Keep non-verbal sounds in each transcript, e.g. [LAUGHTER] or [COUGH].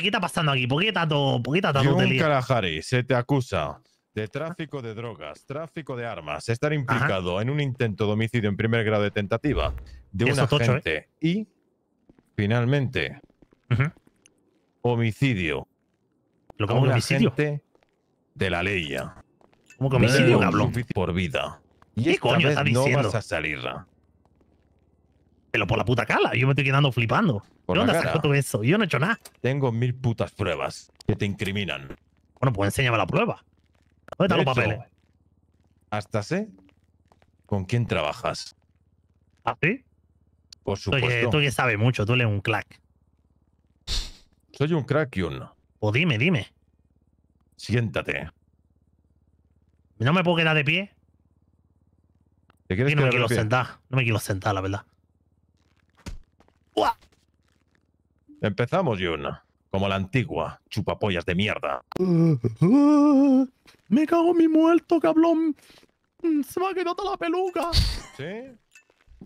¿qué está pasando aquí? ¿Por qué tanto, por qué tanto Jun Kalahari se te acusa de tráfico de drogas, tráfico de armas, estar implicado en un intento de homicidio en primer grado de tentativa de una agente eh? y, finalmente, homicidio. ¿Lo como un homicidio? de la ley. ¿Cómo que homicidio, Por vida. Y ¿Qué esta coño vez no vas a salir. Pero por la puta cala, yo me estoy quedando flipando. dónde sacó todo eso? Yo no he hecho nada. Tengo mil putas pruebas que te incriminan. Bueno, pues enséñame la prueba. ¿Dónde están los papeles? Hasta sé con quién trabajas. ¿Ah, sí? Por supuesto. Oye, tú que sabes mucho, tú eres un crack. Soy un crack y un... O pues dime, dime. Siéntate. ¿No me puedo quedar de pie? ¿Te quieres no me quiero No me quiero sentar, la verdad. Empezamos, Jun. Como la antigua, chupapollas de mierda. [LAUGHS] me cago en mi muerto, cabrón. Mm, se me ha quedado toda la peluca. ¿Sí?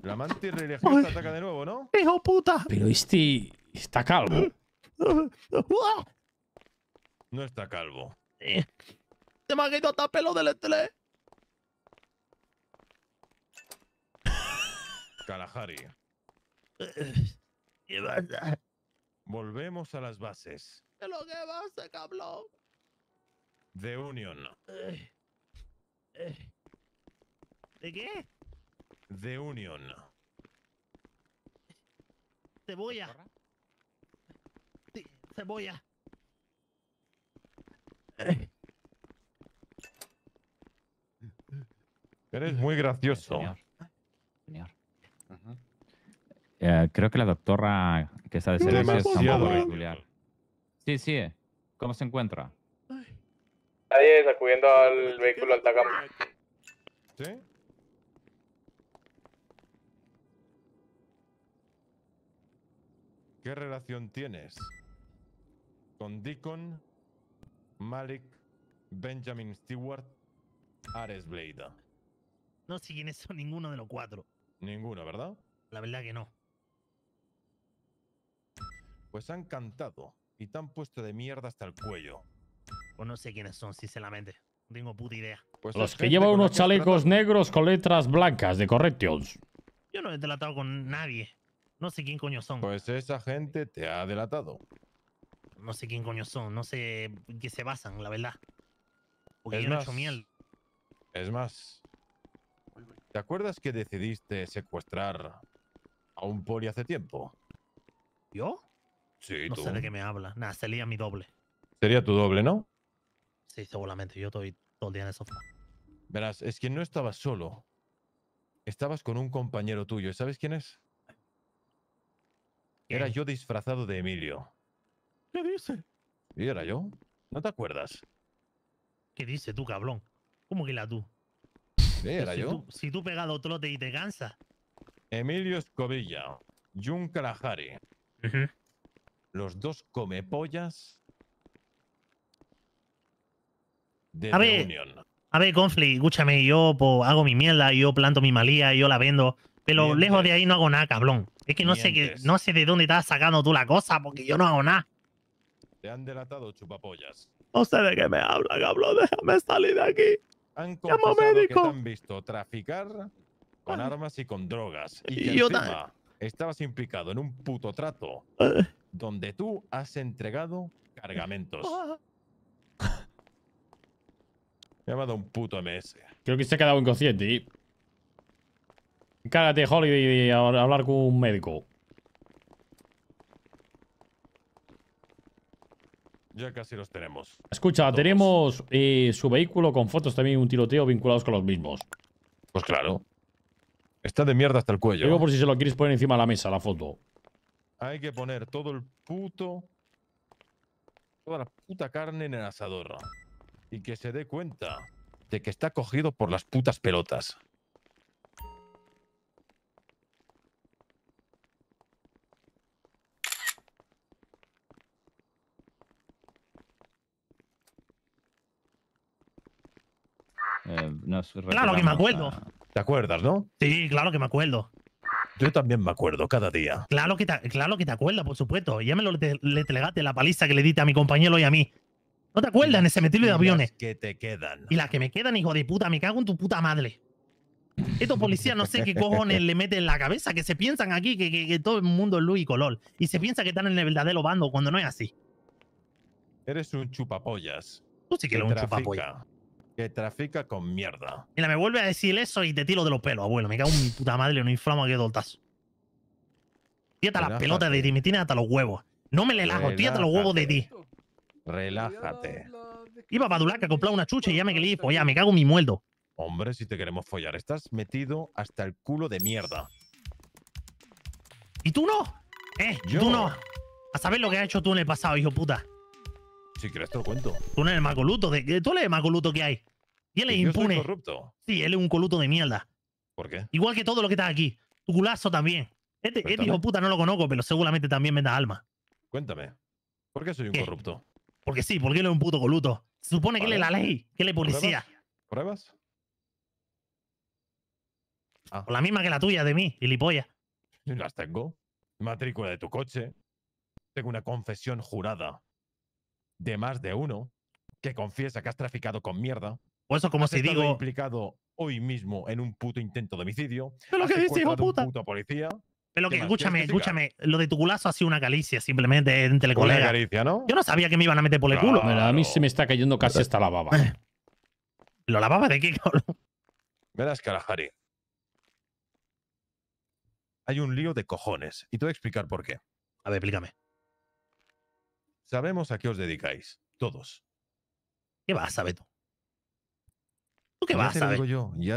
La mantis religiosa ataca de nuevo, ¿no? ¡Hijo puta! Pero este está calvo. [LAUGHS] no está calvo. Eh. Se me ha quedado hasta pelo del estrés. Kalahari. ¿Qué [LAUGHS] pasa? Volvemos a las bases. ¿Qué lo que pasa, cabrón? De Union. Eh, eh. ¿De qué? De Union. Cebolla. Sí, cebolla. Eres muy gracioso. Señor. Señor. Eh, creo que la doctora que está de servicio Sí, sí. Eh. ¿Cómo se encuentra? Nadie acudiendo al vehículo alta gama. ¿Sí? ¿Qué relación tienes con Deacon, Malik, Benjamin Stewart, Ares Blade? No sé eso ninguno de los cuatro. Ninguno, ¿verdad? La verdad que no. Pues han cantado y te han puesto de mierda hasta el cuello. Pues no sé quiénes son, sinceramente. No tengo puta idea. Pues Los que llevan unos chalecos negros con letras blancas de Corrections. Yo no he delatado con nadie. No sé quién coño son. Pues esa gente te ha delatado. No sé quién coño son. No sé qué se basan, la verdad. Porque yo no he hecho miel. Es más, ¿te acuerdas que decidiste secuestrar a un poli hace tiempo? ¿Yo? Sí, no sé de qué me habla. Nada, sería mi doble. Sería tu doble, ¿no? Sí, seguramente. Yo estoy todo el día en el sofá. Verás, es que no estabas solo. Estabas con un compañero tuyo. ¿Sabes quién es? Era yo disfrazado de Emilio. ¿Qué dice? Sí, era yo? ¿No te acuerdas? ¿Qué dice tú, cabrón? ¿Cómo que la tú? Sí, era si yo. Tú, si tú pegado trote y te cansa. Emilio Escobilla, Jun Kalahari los dos comepollas de a ver, A ver, Confli, escúchame, yo pues, hago mi mierda, yo planto mi malía, yo la vendo. Pero lejos de ahí no hago nada, cabrón. Es que no sé, que, no sé de dónde estás sacando tú la cosa, porque yo no hago nada. Te han delatado, chupapollas. No sé de qué me habla, cabrón. Déjame salir de aquí. Han médico. Que te han visto traficar con ah. armas y con drogas. Y, yo encima estabas implicado en un puto trato. Eh donde tú has entregado cargamentos. [LAUGHS] Me ha dado un puto MS. Creo que se ha quedado inconsciente Cágate, Holiday, a hablar con un médico. Ya casi los tenemos. Escucha, tenemos eh, su vehículo con fotos también un tiroteo vinculados con los mismos. Pues claro. Está de mierda hasta el cuello. Digo por si se lo quieres poner encima de la mesa, la foto. Hay que poner todo el puto... Toda la puta carne en el asador. Y que se dé cuenta de que está cogido por las putas pelotas. Eh, claro que me acuerdo. ¿Te acuerdas, no? Sí, claro que me acuerdo. Yo también me acuerdo cada día. Claro que te, claro te acuerdas, por supuesto. Ya me lo le, telegaste la paliza que le diste a mi compañero y a mí. ¿No te acuerdas en ese metido de aviones? que te quedan. Y las que me quedan, hijo de puta, me cago en tu puta madre. Estos policías no sé qué cojones le meten en la cabeza, que se piensan aquí que, todo el mundo es luz y color. Y se piensa que están en el verdadero bando cuando no es así. Eres un chupapollas. Tú sí que eres un chupapollas que trafica con mierda. Mira, me vuelve a decir eso y te tiro de los pelos, abuelo. Me cago en mi puta madre, no inflamo que doltazo. Tírate las pelotas de ti, me tienes hasta los huevos. No me le lajo, tírate los huevos de ti. Relájate. Iba a que a una chucha y ya me quedé pues ya me cago en mi mueldo. Hombre, si te queremos follar, estás metido hasta el culo de mierda. ¿Y tú no? Eh, tú no. A saber lo que has hecho tú en el pasado, hijo puta. Si quieres te lo cuento. Tú eres el macoluto. De, tú eres macoluto que hay. Y él es impune. corrupto. Sí, él es un coluto de mierda. ¿Por qué? Igual que todo lo que está aquí. Tu culazo también. Este, este hijo puta no lo conozco, pero seguramente también me da alma. Cuéntame. ¿Por qué soy un corrupto? Porque sí, porque él es un puto coluto. Se supone que él es la ley, que él es policía. ¿Pruebas? Ah. la misma que la tuya de mí, gilipollas. Las tengo. Matrícula de tu coche. Tengo una confesión jurada de más de uno que confiesa que has traficado con mierda. O eso como se si digo... implicado hoy mismo en un puto intento de homicidio. Pero lo que dice, hijo puta. policía. Pero que, escúchame, escúchame, lo de tu culazo ha sido una calicia, simplemente eh, entre Yo no sabía que me iban a meter por el culo. a mí se me está cayendo casi hasta la baba. Eh. ¿Lo lavaba de qué, Verás, Kalahari. Hay un lío de cojones. Y te voy a explicar por qué. A ver, explícame. Sabemos a qué os dedicáis, todos. ¿Qué vas a tú? qué vas ya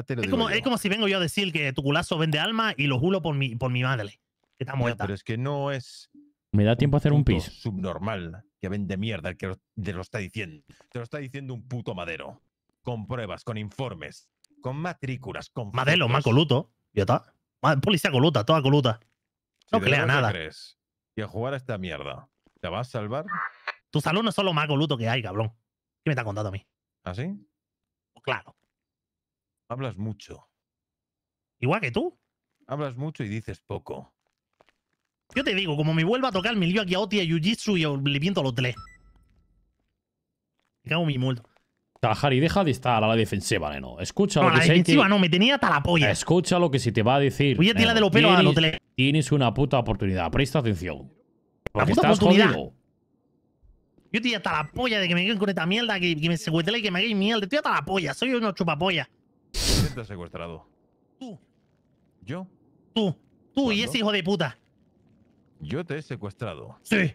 te lo es, digo como, es como si vengo yo a decir que tu culazo vende alma y lo juro por mi, por mi madre, que está muerta. pero es que no es. Me da tiempo a hacer un piso. Subnormal que vende mierda el que te lo está diciendo. Te lo está diciendo un puto madero. Con pruebas, con informes, con matrículas, con. Madero, más coluto. Ya está. Policía coluta, toda coluta. No que crea nada. Crees que jugar a esta mierda ¿Te vas a salvar? Tus no es solo más goluto que hay, cabrón. ¿Qué me está contando a mí? ¿Ah, sí? Pues claro. Hablas mucho. Igual que tú. Hablas mucho y dices poco. Yo te digo, como me vuelva a tocar, me lío aquí a Oti, a Yujitsu y le viento a los tres. Me cago mi multo. Trabajar deja de estar a la defensiva, neno. Escucha lo que la defensiva no, me tenía hasta la polla. Escucha lo que se te va a decir. Voy a de los pelos a Tienes una puta oportunidad, presta atención la puta oportunidad. Jodido. Yo estoy hasta la polla de que me queden con esta mierda, que, me secuestren y que me hagáis mierda. Estoy hasta la polla, soy uno chupapolla. ¿Quién te ha secuestrado? Tú. ¿Yo? Tú. Tú y ese hijo de puta. Yo te he secuestrado. Sí.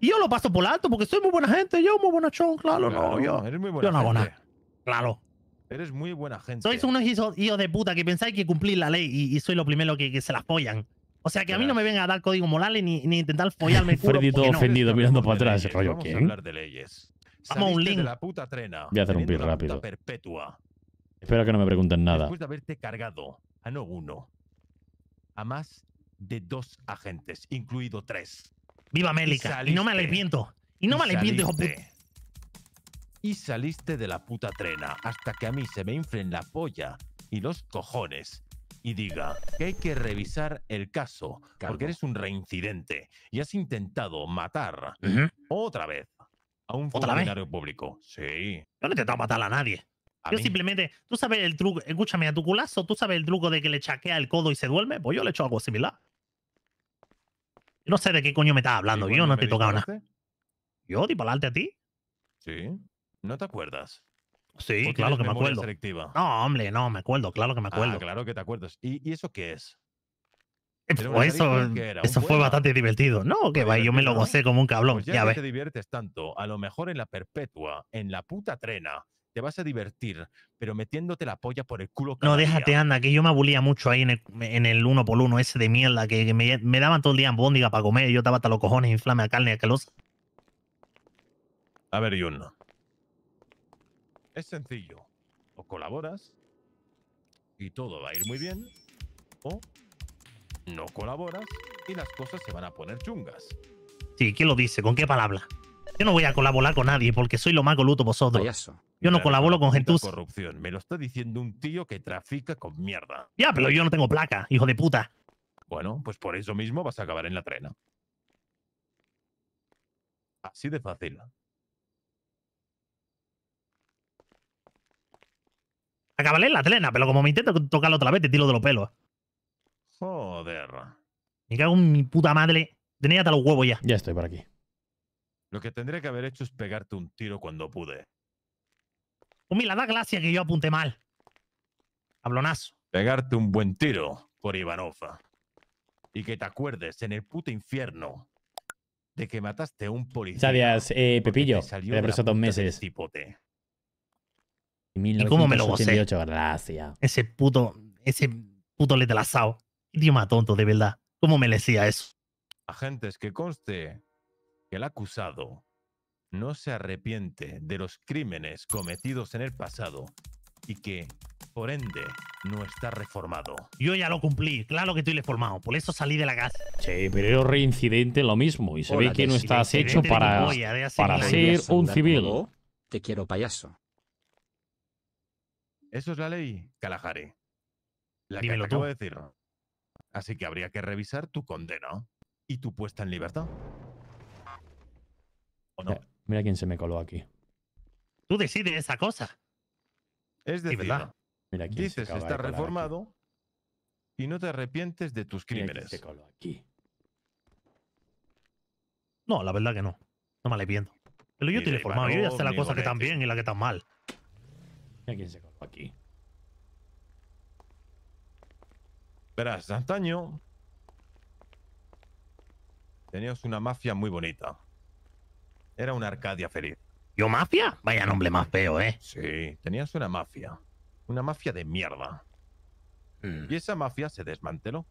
Y yo lo paso por alto porque soy muy buena gente. Yo, muy buena claro. claro no, yo. Eres muy buena yo no hago nada. Claro. Eres muy buena gente. Sois unos hijos, de puta que pensáis que cumplís la ley y, sois soy lo primero que, que se las pollan. O sea, que a mí no me venga a dar código moral ni, ni intentar follarme el [LAUGHS] Freddy todo ofendido mirando para atrás. rollo, vamos a hablar de leyes. Vamos a un link. Voy a hacer un rápido. Espero que no me pregunten nada. Después de haberte cargado a no uno, a más de dos agentes, incluido tres. ¡Viva América! Y, no me arrepiento. Y no me arrepiento, hijo p…! Y saliste de la puta trena hasta que a mí se me inflen la polla y los cojones y diga que hay que revisar el caso porque eres un reincidente y has intentado matar otra vez a un funcionario público. Sí. Yo no he intentado matar a nadie. yo simplemente, tú sabes el truco, escúchame, a tu culazo, tú sabes el truco de que le chaquea el codo y se duerme, pues yo le he hecho algo similar. no sé de qué coño me estás hablando, yo no te he tocado nada. ¿Yo di para a ti? Sí, no te acuerdas. Sí, claro que me acuerdo. No, hombre, no, me acuerdo, claro que me ah, acuerdo. Ah, claro que te acuerdas. ¿Y, y eso qué es? Pues eso, eso fue bastante divertido. No, que pues vaya, yo me lo gocé como un cabrón. Pues ya, ves. te diviertes tanto, a lo mejor en la perpetua, en la puta trena, te vas a divertir, pero metiéndote la polla por el culo. no, déjate, anda, que yo me abulía mucho ahí en el, uno por uno ese de mierda, que, me, daban todo el día en bóndiga para comer, yo estaba hasta los cojones inflame a carne y a calosa. A ver, uno. Es sencillo. O colaboras y todo va a ir muy bien, o no colaboras y las cosas se van a poner chungas. Sí, ¿quién lo dice? ¿Con qué palabra? Yo no voy a colaborar con nadie porque soy lo más goluto vosotros. Yo no colaboro con gente. corrupción. Me lo está diciendo un tío que trafica con mierda. Ya, pero yo no tengo placa, hijo de puta. Bueno, pues por eso mismo vas a acabar en la trena. Así de fácil. Acabalé la trena, pero como me intento tocarlo otra vez, te tiro de los pelos. Joder. Me cago en mi puta madre. Tenía hasta los huevos ya. Ya estoy por aquí. Lo que tendría que haber hecho es pegarte un tiro cuando pude. Pues la da gracia que yo apunte mal. Hablonazo. Pegarte un buen tiro por Ivanova. Y que te acuerdes en el puto infierno de que mataste a un policía. Sabías, eh, Pepillo, te, preso dos meses. Tipote. ¿Y cómo me lo gocé? Ese puto, ese puto letal asado. Idioma tonto, de verdad. ¿Cómo me decía eso? Agentes, que conste que el acusado no se arrepiente de los crímenes cometidos en el pasado y que, por ende, no está reformado. Yo ya lo cumplí, claro que estoy reformado, por eso salí de la casa. Sí, pero era reincidente lo mismo y se ve que no estás hecho para, para ser un civil. Te quiero payaso. Eso es la ley, Kalahari. La que decir. Así que habría que revisar tu condena y tu puesta en libertad. ¿O no? Mira, quién se me coló aquí. Tú decides esa cosa. Es decir, verdad. Mira dices que estás reformado y no te arrepientes de tus crímenes. No, la verdad que no. No me entiendo. Pero yo estoy reformado. Yo ya la cosa que tan bien y la que tan mal. Mira quién se coló aquí. Verás, antaño Tenías una mafia muy bonita. Era una Arcadia feliz. ¿Yo mafia? Vaya nombre más feo, ¿eh? Sí, tenías una mafia. Una mafia de mierda. Mm. Y esa mafia se desmanteló.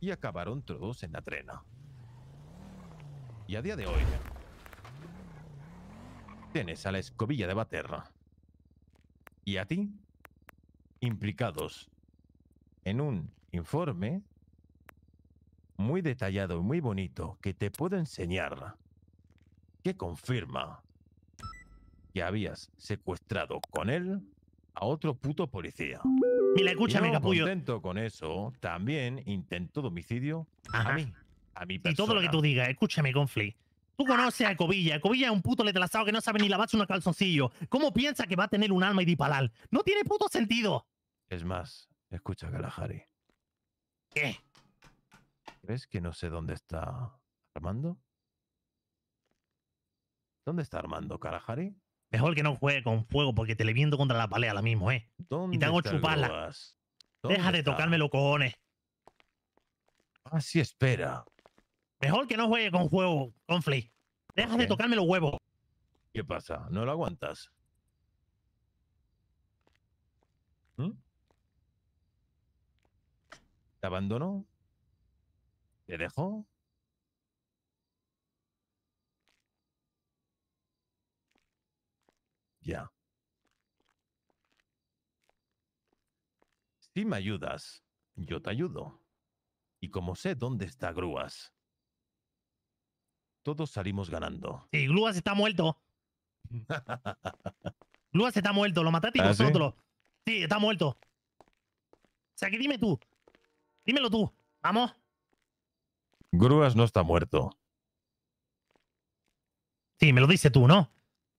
Y acabaron todos en la trena. Y a día de hoy, Tienes a la escobilla de Baterra. Y a ti, implicados en un informe muy detallado y muy bonito que te puedo enseñar que confirma que habías secuestrado con él a otro puto policía. Mira, escúchame, y no capullo. contento con eso, también intentó de homicidio a mí, a mi Y todo lo que tú digas, escúchame, Conflict. Tú conoces a Cobilla. Cobilla es un puto letrazado que no sabe ni lavarse un calzoncillo! ¿Cómo piensa que va a tener un alma y palal No tiene puto sentido. Es más, escucha, Kalahari. ¿Qué? ¿Crees que no sé dónde está Armando? ¿Dónde está Armando, Kalahari? Mejor que no juegue con fuego porque te le viendo contra la palea ahora mismo, ¿eh? ¿Dónde y te hago chuparla. Deja de tocarme los cojones. Ah, sí, espera. Mejor que no juegue con juego, Conflict. Deja de tocarme los huevos. ¿Qué pasa? ¿No lo aguantas? ¿Mm? ¿Te abandonó? ¿Te dejó? Ya. Si me ayudas, yo te ayudo. Y como sé dónde está Grúas, todos salimos ganando. Sí, Glúas está muerto. [LAUGHS] Glúas está muerto, lo mataste y nosotros. ¿Ah, ¿sí? está muerto. O sea que dime tú. Dímelo tú. Vamos. Grúas no está muerto. Sí, me lo dice tú, ¿no?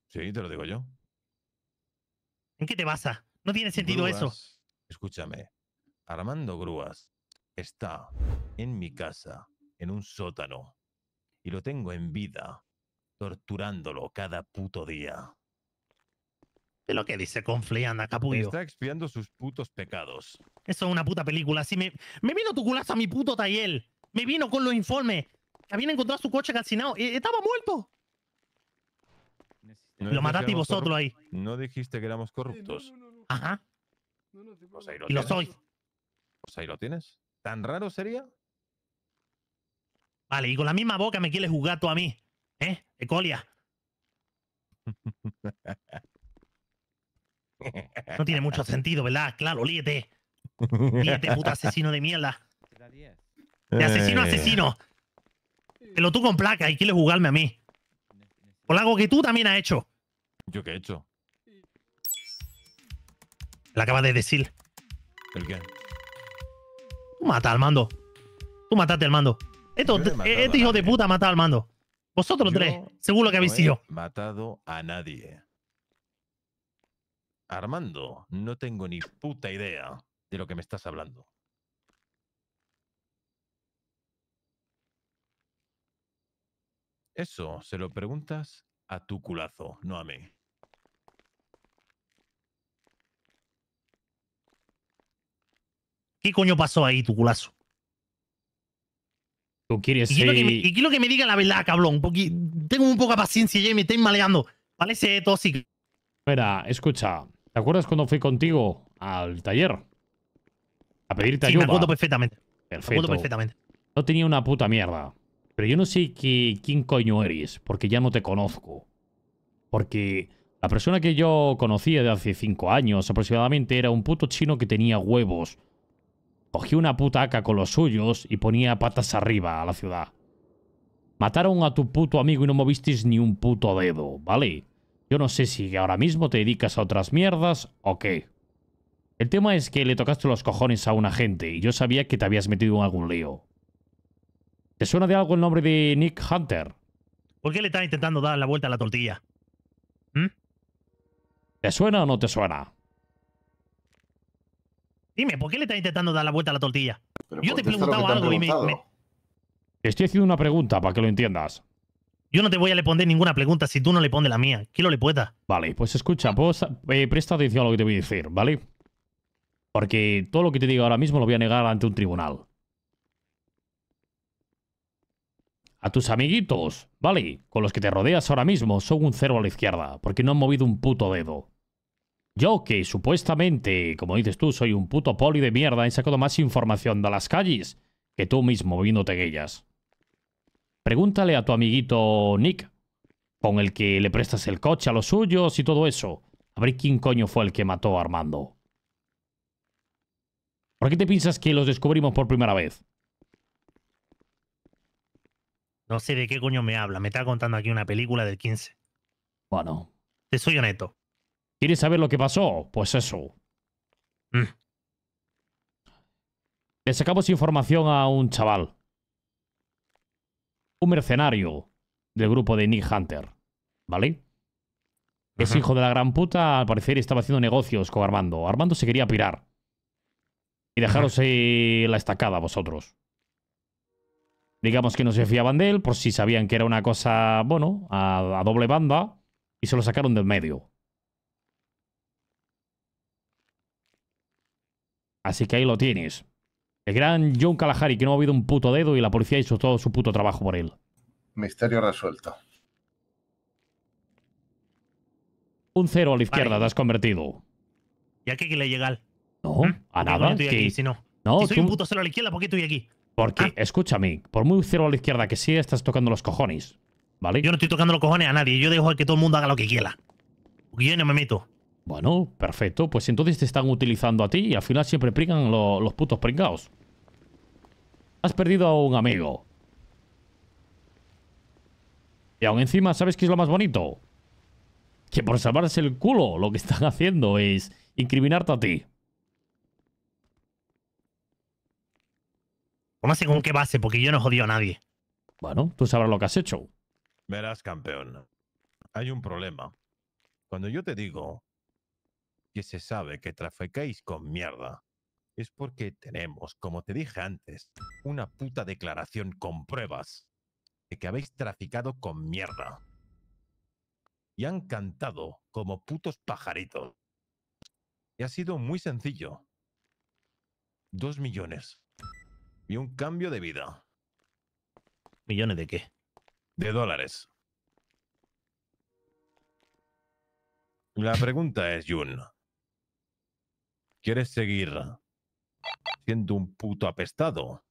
Sí, te lo digo yo. ¿En qué te basa? No tiene sentido eso. Escúchame. Armando Grúas está en mi casa, en un sótano y lo tengo en vida, torturándolo cada puto día. De lo que dice Conflianda capullo. Está expiando sus putos pecados. Eso es una puta película. Si me, vino tu culazo a mi puto taller. Me vino con los informes. Habían encontrado su coche calcinado. Eh, estaba muerto. lo mataste vosotros ahí. No dijiste que éramos corruptos. Ajá. y lo soy. Pues ahí lo tienes. ¿Tan raro sería? Vale, y con la misma boca me quieres jugar tú a mí. ¿Eh? Ecolia. No tiene mucho sentido, ¿verdad? Claro, líete. Líete, puto asesino de mierda. De asesino a asesino. Pero tú con placa y quieres jugarme a mí. Por algo que tú también has hecho. ¿Yo qué he hecho? La acabas de decir. ¿El Tú mata al mando. Tú mataste al mando este hijo de puta ha matado al mando. Vosotros tres, seguro que habéis no sido. matado a nadie. Armando, no tengo ni puta idea de lo que me estás hablando. Eso se lo preguntas a tu culazo, no a mí. ¿Qué coño pasó ahí, tu culazo? y quiero, que me, y diga la verdad, cabrón, porque tengo poco de paciencia y me estoy maleando. Parece tóxico. Espera, escucha, ¿te acuerdas cuando fui contigo al taller? A pedirte sí, me acuerdo perfectamente. Perfecto. perfectamente. No tenía una puta mierda. Pero yo no sé quién coño eres, porque ya no te conozco. Porque la persona que yo conocía de hace cinco años aproximadamente era un puto chino que tenía huevos cogió una puta con los suyos y ponía patas arriba a la ciudad. Mataron a tu puto amigo y no movisteis ni un puto dedo, ¿vale? Yo no sé si ahora mismo te dedicas a otras mierdas o qué. El tema es que le tocaste los cojones a un agente y yo sabía que te habías metido en algún lío. ¿Te suena de algo el nombre de Nick Hunter? ¿Por qué le están intentando dar la vuelta a la tortilla? ¿Mm? ¿Te suena o no te suena? Dime, ¿por qué le estás intentando dar la vuelta a la tortilla? yo te he preguntado algo y me, Te estoy haciendo una pregunta para que lo entiendas. Yo no te voy a le poner ninguna pregunta si tú no le pones la mía. lo le pueda. Vale, pues escucha, pues, presta atención a lo que te voy a decir, ¿vale? Porque todo lo que te digo ahora mismo lo voy a negar ante un tribunal. A tus amiguitos, ¿vale? Con los que te rodeas ahora mismo son un cero a la izquierda, porque no han movido un puto dedo. Yo que supuestamente, como dices tú, soy un puto poli de mierda, he sacado más información de las calles que tú mismo viéndote en Pregúntale a tu amiguito Nick, con el que le prestas el coche a los suyos y todo eso. A ver quién coño fue el que mató a Armando. ¿Por qué te piensas que los descubrimos por primera vez? No sé de qué coño me habla. Me está contando aquí una película del 15. Bueno. Te soy honesto. ¿Quieres saber lo que pasó? Pues eso. Mm. Le sacamos información a un chaval. Un mercenario del grupo de Nick Hunter. ¿Vale? Es hijo de la gran puta, al parecer estaba haciendo negocios con Armando. Armando se quería pirar. Y dejaros ahí eh, la estacada vosotros. Digamos que no se fiaban de él por si sabían que era una cosa, bueno, a, a doble banda. Y se lo sacaron del medio. Así que ahí lo tienes. El gran John Kalahari, que no ha habido un puto dedo y la policía hizo todo su puto trabajo por él. Misterio resuelto. Un cero a la izquierda te has convertido. ¿Y a qué le llega No, ¿Mm? a nada. aquí, si no. no soy un puto cero a la izquierda, ¿por qué estoy aquí? Porque, ah. escúchame, por muy cero a la izquierda que sea, estás tocando los cojones. ¿Vale? Yo no estoy tocando los cojones a nadie. Yo dejo que todo el mundo haga lo que quiera. Yo no me meto. Bueno, perfecto. Pues entonces te están utilizando a ti y al final siempre pringan los putos pringados. Has perdido a un amigo. Y aún encima, ¿sabes qué es lo más bonito? Que por salvarse el culo lo que están haciendo es incriminarte a ti. ¿Cómo así? ¿Con qué base? Porque yo no jodido a nadie. Bueno, tú sabrás lo que has hecho. Verás, campeón. Hay un problema. Cuando yo te digo que se sabe que traficáis con mierda es porque tenemos, como te dije antes, una puta declaración con pruebas de que habéis traficado con mierda. Y han cantado como putos pajaritos. Y ha sido muy sencillo. Dos millones. Y un cambio de vida. ¿Millones de qué? De dólares. La pregunta es, Jun, ¿Quieres seguir siendo un puto apestado?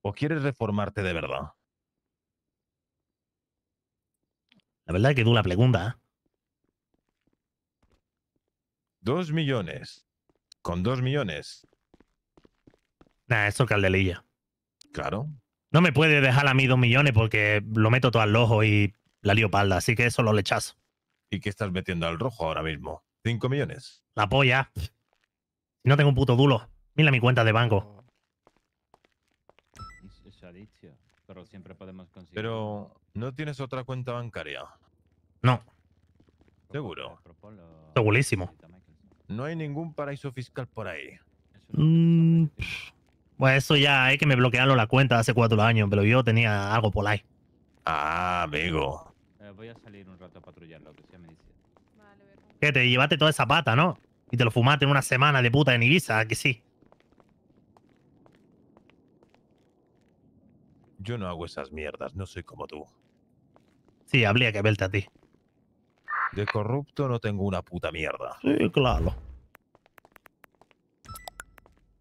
¿O quieres reformarte de verdad? La verdad es que tú la pregunta. ¿eh? Dos millones. Con dos millones. Nah, eso es caldelilla. Claro. No me puede dejar a mí dos millones porque lo meto todo al ojo y la lío palda, así que eso lo lechazo. ¿Y qué estás metiendo al rojo ahora mismo? ¿Cinco millones? La polla. No tengo un puto dulo Mira mi cuenta de banco. pero siempre podemos Pero no tienes otra cuenta bancaria. No. Seguro. Segurísimo. No hay ningún paraíso fiscal por ahí. Mm, pues eso ya es que me bloquearon la cuenta hace cuatro años, pero yo tenía algo por ahí. Ah, amigo. Eh, voy a salir un rato a patrullar lo que sea me que te llevaste toda esa pata, ¿no? Y te lo fumaste en una semana de puta en Ibiza, que sí. Yo no hago esas mierdas, no soy como tú. Sí, habría que verte a ti. De corrupto no tengo una puta mierda. Sí, claro.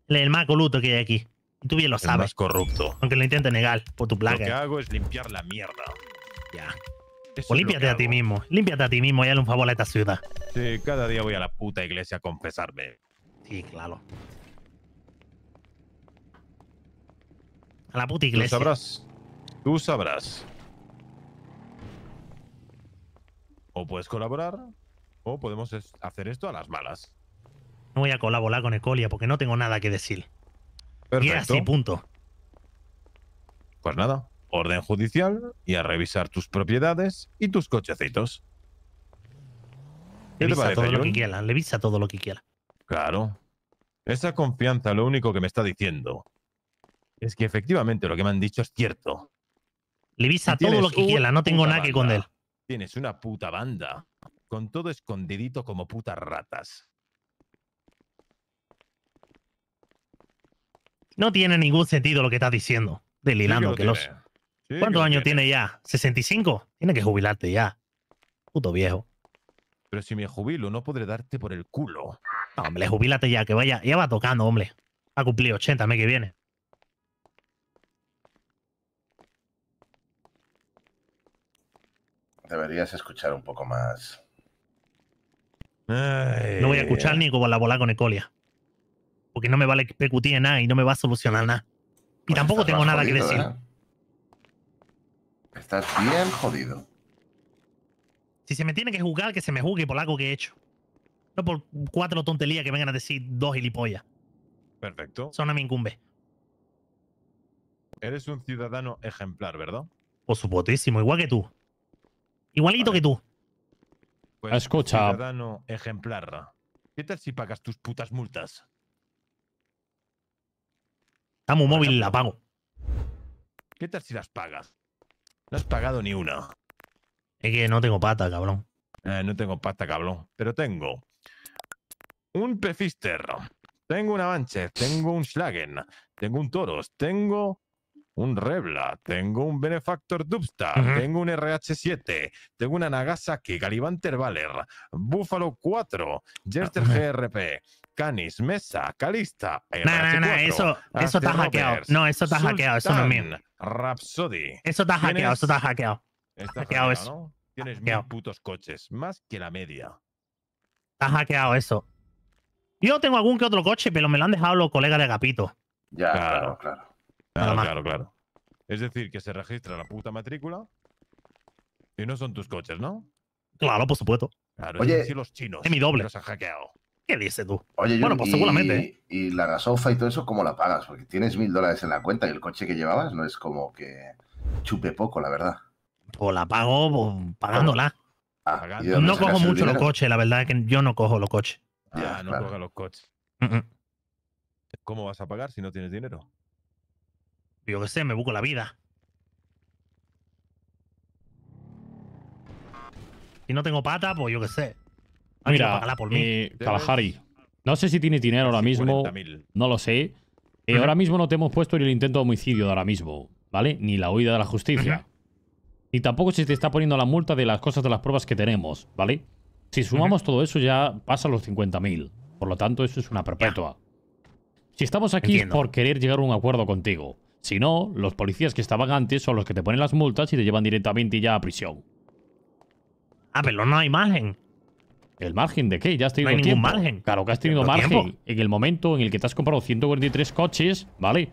El más coluto que hay aquí. tú bien lo sabes. El más corrupto. Aunque lo intentes negar por tu placa. Lo que hago es limpiar la mierda. Ya. Este pues límpiate a ti mismo, límpiate a ti mismo y dale un favor a esta ciudad. Sí, cada día voy a la puta iglesia a confesarme. Sí, claro. A la puta iglesia. Tú sabrás. Tú sabrás. O puedes colaborar, o podemos hacer esto a las malas. No voy a colaborar con Ecolia porque no tengo nada que decir. Perfecto. Y así, punto. Pues nada, orden judicial y a revisar tus propiedades y tus cochecitos. Le visa todo lo que quiera, levisa todo lo que quiera. Claro. Esa confianza lo único que me está diciendo es que efectivamente lo que me han dicho es cierto. Levisa todo lo que quiera, no tengo nada que con él. Tienes una puta banda, con todo escondidito como putas ratas. No tiene ningún sentido lo que estás diciendo, delirando, que los... ¿Cuántos años tiene. ya? ¿65? Tiene que jubilarte ya. Puto viejo. Pero si me jubilo, no podré darte por el culo. hombre, jubilate ya, que vaya. Ya va tocando, hombre. Ha cumplido 80 me que viene. Deberías escuchar un poco más. No voy a escuchar ni como la bola con Ecolia. Porque no me vale que nada y no me va a solucionar nada. Y pues tampoco tengo nada que decir. ¿eh? Estás bien jodido. Si se me tiene que jugar que se me juzgue por algo que he hecho. No por cuatro tonterías que vengan a decir dos gilipollas. Perfecto. Eso no me incumbe. Eres un ciudadano ejemplar, ¿verdad? Por supuestísimo, igual que tú. Igualito que tú. Pues Escucha. Ciudadano ejemplar. ¿Qué tal si pagas tus putas multas? estamos un móvil la pago. ¿Qué tal si las pagas? No has pagado ni una. Es que no tengo pata, cabrón. Eh, no tengo pata, cabrón. Pero tengo un Pefister. Tengo un Avanche. Tengo un Schlagen. Tengo un Toros. Tengo un Rebla, tengo un Benefactor Dubstar, tengo un RH7, tengo una Nagasaki, Galibanter Valer, Buffalo 4, Jester ah, GRP, Canis, Mesa, Calista, No, no, no. eso, eso está hackeado. No, eso está hackeado, eso no es mío. Rhapsody. Eso está hackeado, eso está hackeado. Está hackeado, eso. Tienes mil putos coches, más que la media. Está hackeado eso. Yo tengo algún que otro coche, pero me lo han dejado los colegas de Gapito. Ya, claro. claro. Claro, claro, Es decir, que se registra la puta matrícula y no son tus coches, ¿no? Claro, por supuesto. Claro, Oye, es los chinos. mi doble. ¿Qué dices tú? Oye, bueno, yo, pues y, seguramente. ¿eh? Y, la gasofa y todo eso, ¿cómo la pagas? Porque tienes mil dólares en la cuenta y el coche que llevabas no es como que chupe poco, la verdad. Pues la pago pues, pagándola. Ah, no cojo mucho los coches, la verdad es que yo no cojo los coches. ya, ah, no cojo los coches. ¿Cómo vas a pagar si no tienes dinero? Yo qué sé, me busco la vida. Si no tengo pata, pues yo qué sé. Mira, por mí. Eh, Kalahari, no sé si tiene dinero ahora mismo. no lo sé. Eh, ahora mismo no te hemos puesto ni el intento de homicidio de ahora mismo, ¿vale? Ni la huida de la justicia. Ni Y tampoco si te está poniendo la multa de las cosas de las pruebas que tenemos, ¿vale? Si sumamos todo eso ya pasa los 50.000. Por lo tanto, eso es una perpetua. Si estamos aquí por querer llegar a un acuerdo contigo. Si no, los policías que estaban antes son los que te ponen las multas y te llevan directamente ya a prisión. Ah, pero no hay margen. ¿El margen de qué? Ya has tenido ningún margen. Claro que has tenido margen en el momento en el que te has comprado 143 coches, ¿vale?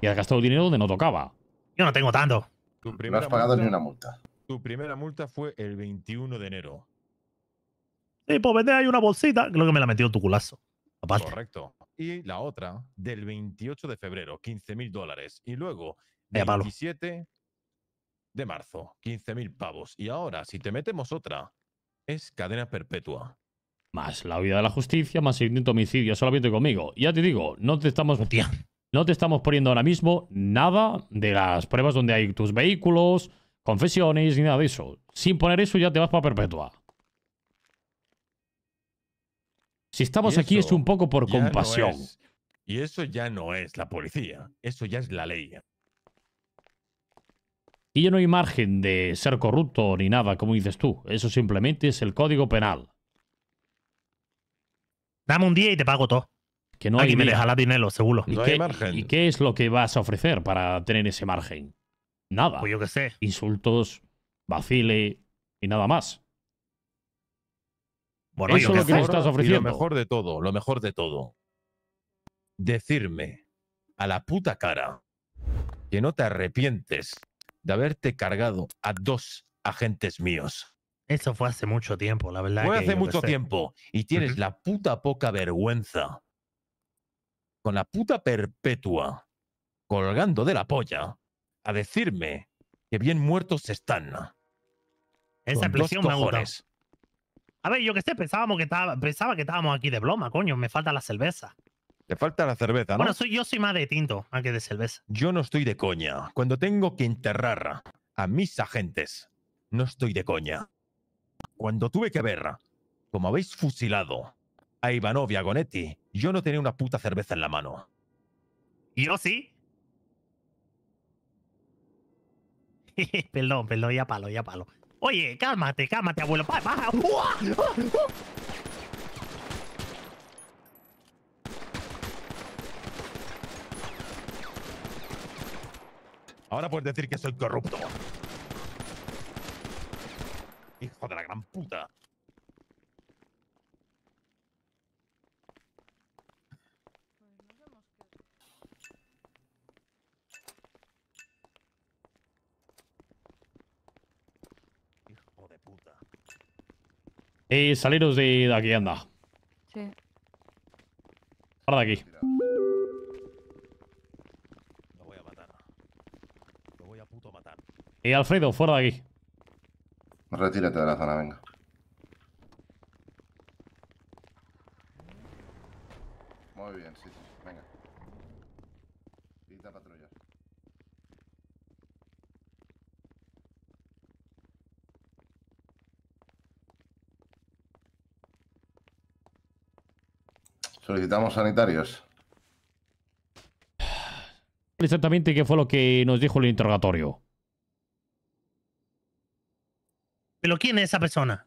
Y has gastado dinero donde no tocaba. Yo no tengo tanto. No has pagado ni una multa. Tu primera multa fue el 21 de enero. Sí, pues vender ahí una bolsita. Creo que me la ha metido tu culazo. Aparte. Correcto y la otra del 28 de febrero, 15 mil dólares. Y luego, el 27 de marzo, 15 mil pavos. Y ahora, si te metemos otra, es cadena perpetua. Más la vida de la justicia, más el intento homicidio, solamente conmigo. Ya te digo, no te estamos... No te estamos poniendo ahora mismo nada de las pruebas donde hay tus vehículos, confesiones ni nada de eso. Sin poner eso ya te vas para perpetua. Si estamos aquí es un poco por compasión. y eso ya no es la policía, eso ya es la ley. Y ya no hay margen de ser corrupto ni nada, como dices tú. Eso simplemente es el código penal. Dame un día y te pago todo. Que no Aquí me me la dinero, seguro. ¿Y, qué, ¿Y qué es lo que vas a ofrecer para tener ese margen? Nada. Pues yo sé. Insultos, vacile y nada más. Eso lo que me estás ofreciendo. Y lo mejor de todo, lo mejor de todo. Decirme a la puta cara que no te arrepientes de haberte cargado a dos agentes míos. Eso fue hace mucho tiempo, la verdad. Fue hace mucho tiempo. Y tienes la puta poca vergüenza. Con la puta perpetua. Colgando de la polla. A decirme que bien muertos están. Esa prisión me a ver, yo que sé, pensábamos que estaba, pensaba que estábamos aquí de broma, coño. Me falta la cerveza. Te falta la cerveza, ¿no? Bueno, soy, yo soy más de tinto, que de cerveza. Yo no estoy de coña. Cuando tengo que enterrar a mis agentes, no estoy de coña. Cuando tuve que ver como habéis fusilado a Ivanov y a Gonetti, yo no tenía una puta cerveza en la mano. Yo sí. [LAUGHS] perdón, perdón, ya palo, ya palo. Oye, cálmate, cálmate, abuelo. Baja. Ah, uh, ah, uh. Ahora puedes decir que soy corrupto. Hijo de la gran puta. Y eh, saliros de, aquí, anda. Sí. Fuera de aquí. Lo voy a matar. Lo voy a puto matar. Eh, Alfredo, fuera de aquí. Retírate de la zona, venga. Solicitamos sanitarios. Exactamente qué fue lo que nos dijo el interrogatorio. ¿Pero quién es esa persona?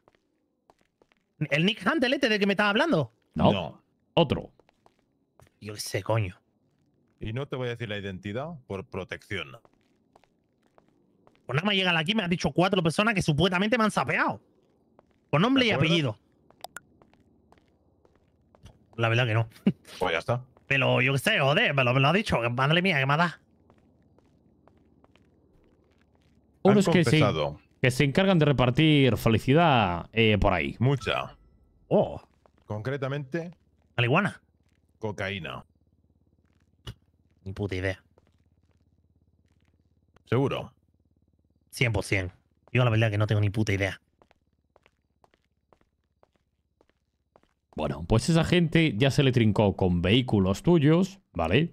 ¿El Nick Handelete este que me estaba hablando? No. Otro. Yo qué sé, coño. Y no te voy a decir la identidad por protección. Pues nada más llegar aquí me han dicho cuatro personas que supuestamente me han sapeado. Con nombre y apellido. La verdad que no. Pues ya está. Pero yo qué sé, joder, me lo, ha dicho. Madre mía, que me da. Unos que se, que se encargan de repartir felicidad eh, por ahí. Mucha. Oh. Concretamente. aliguana Cocaína. Ni puta idea. ¿Seguro? 100%. Yo la verdad que no tengo ni puta idea. Bueno, pues esa gente ya se le trincó con vehículos tuyos, ¿vale?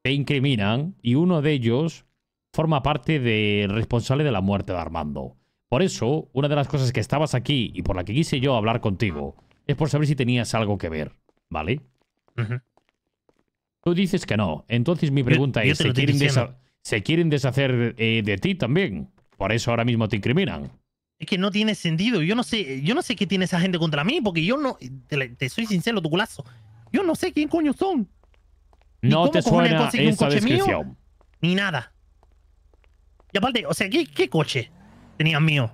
Te incriminan y uno de ellos forma parte del responsable de la muerte de Armando. Por eso, una de las cosas que estabas aquí y por la que quise yo hablar contigo es por saber si tenías algo que ver, ¿vale? Tú dices que no. Entonces mi pregunta es, ¿se, quieren deshacer eh, de ti también? Por eso ahora mismo te incriminan. Es que no tiene sentido. Yo no sé, yo no sé qué tiene esa gente contra mí, porque yo no, te, soy sincero, tu culazo. Yo no sé quién coño son. No te suena esa descripción. Ni nada. Y aparte, o sea, ¿qué, qué coche tenían mío?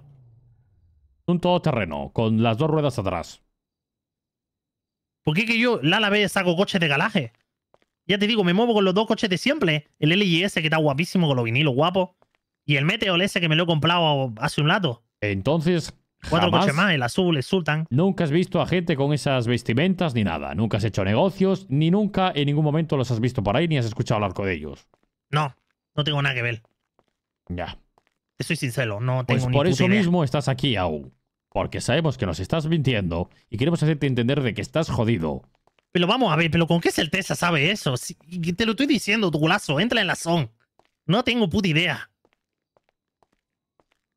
Un todoterreno, con las dos ruedas atrás. ¿Por qué que yo la, la vez saco coches de galaje? Ya te digo, me muevo con los dos coches de siempre. El LGS que está guapísimo con los vinilos guapos. Y el Meteor ese que me lo he comprado hace un rato. Entonces, Cuatro más, el azul, Nunca has visto a gente con esas vestimentas ni nada. Nunca has hecho negocios, ni nunca en ningún momento los has visto por ahí ni has escuchado hablar con ellos. No, no tengo nada que ver. Ya. estoy soy sincero, no pues tengo Pues por eso mismo estás aquí aún. Porque sabemos que nos estás mintiendo y queremos hacerte entender de que estás jodido. Pero vamos a ver, pero ¿con qué certeza sabe eso? te lo estoy diciendo, tu culazo, entra en la zona. No tengo puta idea.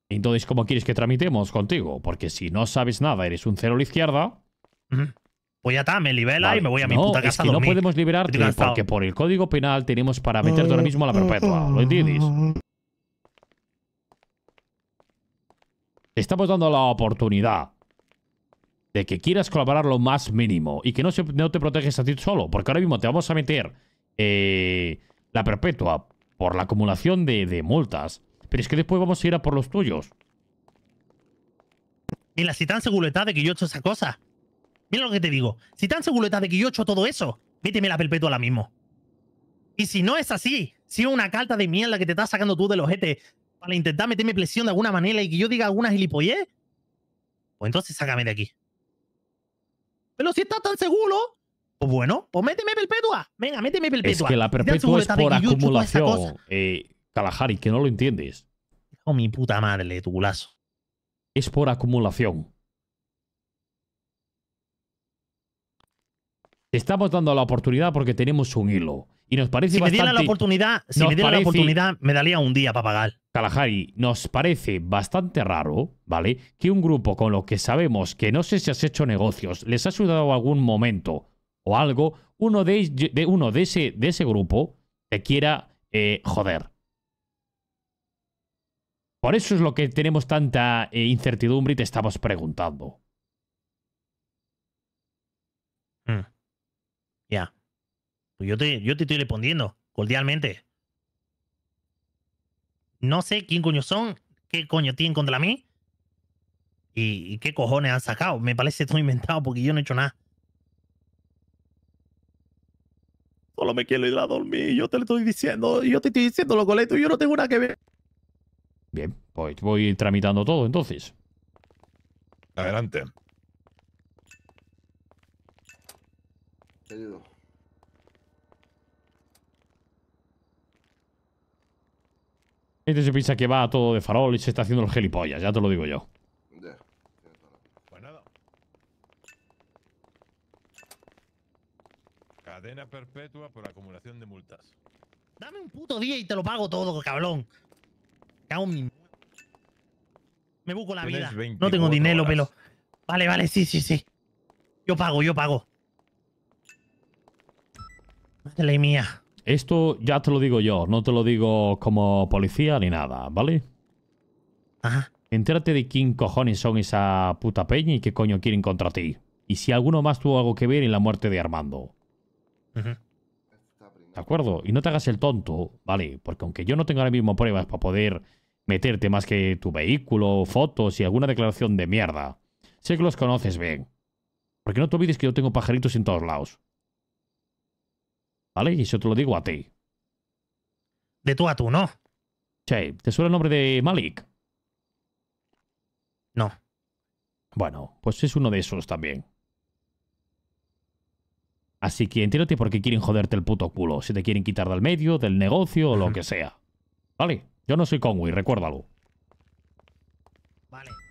Entonces, ¿cómo quieres que tramitemos contigo? Porque si no sabes nada, eres un cero a la izquierda. Voy Pues ya está, me libera y me voy a mi no, puta casa. que no podemos liberarte porque por el código penal tenemos para meterte ahora mismo a la perpetua. ¿Lo entiendes? estamos dando la oportunidad de que quieras colaborar lo más mínimo y que no, te proteges a ti solo, porque ahora mismo te vamos a meter eh, la perpetua por la acumulación de multas. Pero es que después vamos a ir a por los tuyos. Mira, si tan seguridad de que yo he hecho esa cosa. Mira lo que te digo. Si tan seguridad de que yo he hecho todo eso, méteme la perpetua ahora mismo. Y si no es así, si es una carta de mierda que te estás sacando tú de los ojete para intentar meterme presión de alguna manera y que yo diga alguna gilipollez, pues entonces sácame de aquí. Pero si estás tan seguro, pues bueno, pues méteme perpetua. Venga, méteme perpetua. Es que la perpetua es por acumulación. Kalahari, que no lo entiendes. Oh, mi puta madre, tu culazo. Es por acumulación. Estamos dando la oportunidad porque tenemos un hilo. Y nos parece si Me diera la oportunidad, si me diera la oportunidad, me daría un día para pagar. Kalahari, nos parece bastante raro, ¿vale? Que un grupo con lo que sabemos que no sé si has hecho negocios, les ha ayudado algún momento o algo, uno de, ese, grupo te quiera eh, joder. Por eso es lo que tenemos tanta eh, incertidumbre y te estamos preguntando. Hmm. Ya. Pues yo te, yo te estoy respondiendo cordialmente. No sé quién coño son, qué coño tienen contra mí y, qué cojones han sacado. Me parece todo inventado porque yo no he hecho nada. Solo me quiero ir a dormir. Yo te lo estoy diciendo, yo te estoy diciendo, lo coleto, yo no tengo nada que ver. Bien, pues voy tramitando todo entonces. Adelante. Te Este se piensa que va todo de farol y se está haciendo los gilipollas, ya te lo digo yo. Pues nada. Cadena perpetua por acumulación de multas. Dame un puto día y te lo pago todo, cabrón. Me busco la vida. No tengo dinero, pelo. Vale, vale, sí, sí, sí. Yo pago, yo pago. Madre mía. Esto ya te lo digo yo, no te lo digo como policía ni nada, ¿vale? Ajá. Entérate de quién cojones son esa puta peña y qué coño quieren contra ti. Y si alguno más tuvo algo que ver en la muerte de Armando. ¿De acuerdo? Y no te hagas el tonto, ¿vale? Porque aunque yo no tenga ahora mismo pruebas para poder meterte más que tu vehículo, fotos y alguna declaración de mierda. Sé que los conoces bien. Porque no te olvides que yo tengo pajaritos en todos lados. ¿Vale? Y eso te lo digo a ti. De tú a tú, ¿no? Che, ¿te suena el nombre de Malik? No. Bueno, pues es uno de esos también. Así que por qué quieren joderte el puto culo. Si te quieren quitar del medio, del negocio o lo que sea. ¿Vale? Yo no soy Conway, recuérdalo. Vale.